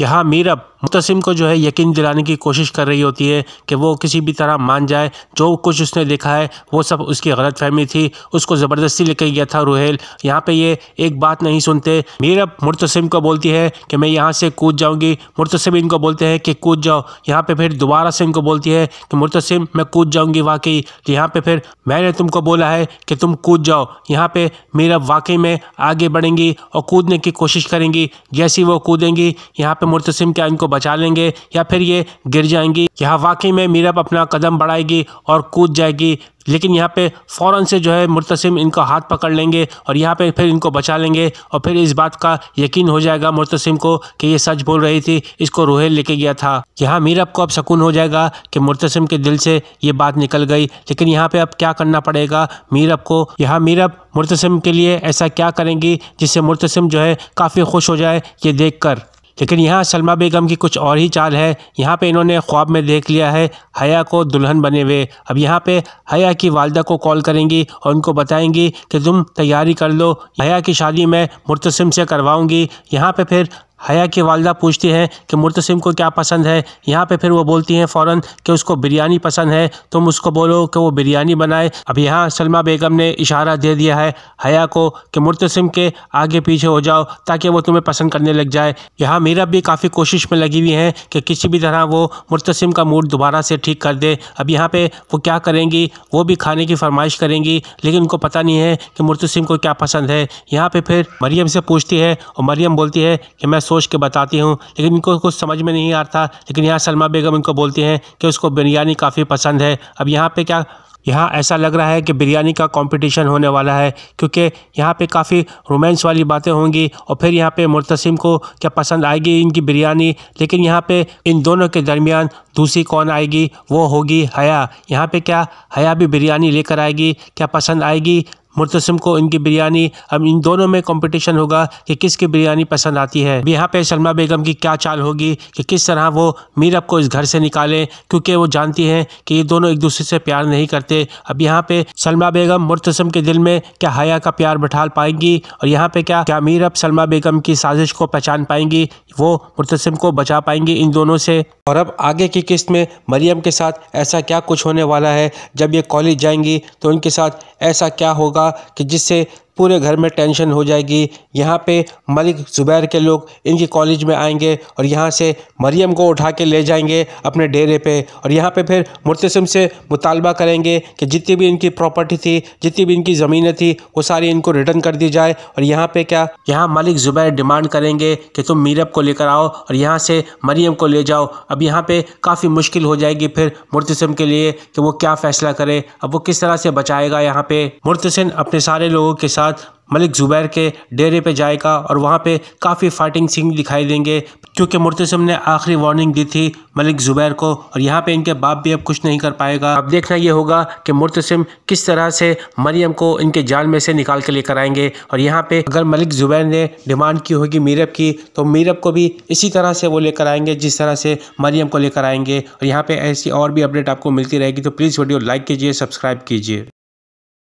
यहाँ मीरब मुतसिम को जो है यकीन दिलाने की कोशिश कर रही होती है कि वो किसी भी तरह मान जाए जो कुछ उसने देखा है वो सब उसकी गलत फहमी थी उसको ज़बरदस्ती लेके गया था रुहेल यहाँ पे ये एक बात नहीं सुनते मीरब मुतसिम को बोलती है कि मैं यहाँ से कूद जाऊँगी मुतसिम इनको बोलते हैं कि कूद जाओ यहाँ पर फिर दोबारा से इनको बोलती है कि मुतसिम मैं कूद जाऊँगी वाकई तो यहाँ पर फिर मैंने तुमको बोला है कि तुम कूद जाओ यहाँ पर मीरब वाकई में आगे बढ़ेंगी और कूदने की कोशिश करेंगी जैसी वो कूदेंगी यहाँ पर मुर्तसिम क्या इनको बचा लेंगे या फिर ये गिर जाएंगी यहाँ वाकई में मीरब अपना कदम बढ़ाएगी और कूद जाएगी लेकिन यहाँ पे फ़ौर से जो है मुर्तसिम इनका हाथ पकड़ लेंगे और यहाँ पे फिर इनको बचा लेंगे और फिर इस बात का यकीन हो जाएगा मुर्तसिम को कि ये सच बोल रही थी इसको रोहेल लेके गया था यहाँ मीरब को अब सुकून हो जाएगा कि मुर्तसिम के दिल से ये बात निकल गई लेकिन यहाँ पे अब क्या करना पड़ेगा मीरब को यहाँ मीरब मुर्तसिम के लिए ऐसा क्या करेंगी जिससे मुर्तसिम जो है काफ़ी खुश हो जाए ये देख कर लेकिन यहाँ सलमा बेगम की कुछ और ही चाल है यहाँ पे इन्होंने ख्वाब में देख लिया है हया को दुल्हन बने हुए अब यहाँ पे हया की वालदा को कॉल करेंगी और उनको बताएंगी कि तुम तैयारी कर लो हया की शादी मैं मुतसम से करवाऊँगी यहाँ पे फिर हया की वालदा पूछती है कि मुर्तसिम को क्या पसंद है यहाँ पे फिर वो बोलती हैं फ़ौरन कि उसको बिरयानी पसंद है तुम उसको बोलो कि वो बिरयानी बनाए अब यहाँ सलमा बेगम ने इशारा दे दिया है हया को कि मुर्तसिम के आगे पीछे हो जाओ ताकि वो तुम्हें पसंद करने लग जाए यहाँ मीरा भी काफ़ी कोशिश में लगी हुई हैं कि किसी भी तरह वो मुर्तसिम का मूड दोबारा से ठीक कर दे अब यहाँ पर वो क्या करेंगी वो भी खाने की फरमाइश करेंगी लेकिन उनको पता नहीं है कि मुर्तसिम को क्या पसंद है यहाँ पर फिर मरीम से पूछती है और मरीम बोलती है कि मैं सोच के बताती हूँ लेकिन इनको कुछ समझ में नहीं आता लेकिन यहाँ सलमा बेगम इनको बोलती हैं कि उसको बिरयानी काफ़ी पसंद है अब यहाँ पर क्या यहाँ ऐसा लग रहा है कि बिरयानी का कंपटीशन होने वाला है क्योंकि यहाँ पे काफ़ी रोमांस वाली बातें होंगी और फिर यहाँ पे मुतसिम को क्या पसंद आएगी इनकी बिरयानी लेकिन यहाँ पे इन दोनों के दरमियान दूसरी कौन आएगी वो होगी हया यहाँ पे क्या हया भी बिरयानी लेकर आएगी क्या पसंद आएगी मुतसम को इनकी बिरयानी अब इन दोनों में कंपटीशन होगा कि किसकी बिरयानी पसंद आती है यहाँ पे सलमा बेगम की क्या चाल होगी कि किस तरह वो मीरब को इस घर से निकालें क्योंकि वो जानती हैं कि ये दोनों एक दूसरे से प्यार नहीं करते अब यहाँ पे सलमा बेगम मुतसम के दिल में क्या हया का प्यार बैठाल पाएंगी और यहाँ पे क्या क्या मीरब सलमा बेगम की साजिश को पहचान पाएंगी वो मुतसम को बचा पाएंगी इन दोनों से और अब आगे की किस्त में मरियम के साथ ऐसा क्या कुछ होने वाला है जब ये कॉलेज जाएंगी तो उनके साथ ऐसा क्या होगा कि जिससे पूरे घर में टेंशन हो जाएगी यहाँ पे मलिक ज़ुबैर के लोग इनके कॉलेज में आएंगे और यहाँ से मरियम को उठा के ले जाएंगे अपने डेरे पे और यहाँ पे फिर मुर्तसम से मुतालबा करेंगे कि जितनी भी इनकी प्रॉपर्टी थी जितनी भी इनकी ज़मीनें थी वो सारी इनको रिटर्न कर दी जाए और यहाँ पर क्या यहाँ मलिक ज़ुबैर डिमांड करेंगे कि तुम मीरब को लेकर आओ और यहाँ से मरियम को ले जाओ अब यहाँ पर काफ़ी मुश्किल हो जाएगी फिर मुर्तसम के लिए कि वो क्या फ़ैसला करे अब वो किस तरह से बचाएगा यहाँ पे मुर्तसन अपने सारे लोगों के साथ बाद मलिक ज़ुबैर के डेरे पे जाएगा और वहाँ पे काफ़ी फाइटिंग सीन दिखाई देंगे क्योंकि मुर्तसम ने आखिरी वार्निंग दी थी मलिक ज़ुबैर को और यहाँ पे इनके बाप भी अब कुछ नहीं कर पाएगा अब देखना यह होगा कि मुर्तसम किस तरह से मरियम को इनके जाल में से निकाल के लेकर आएंगे और यहाँ पे अगर मलिक ज़ुबैर ने डिमांड की होगी मीरब की तो मीरब को भी इसी तरह से वो लेकर आएंगे जिस तरह से मरियम को लेकर आएंगे और यहाँ पर ऐसी और भी अपडेट आपको मिलती रहेगी तो प्लीज़ वीडियो लाइक कीजिए सब्सक्राइब कीजिए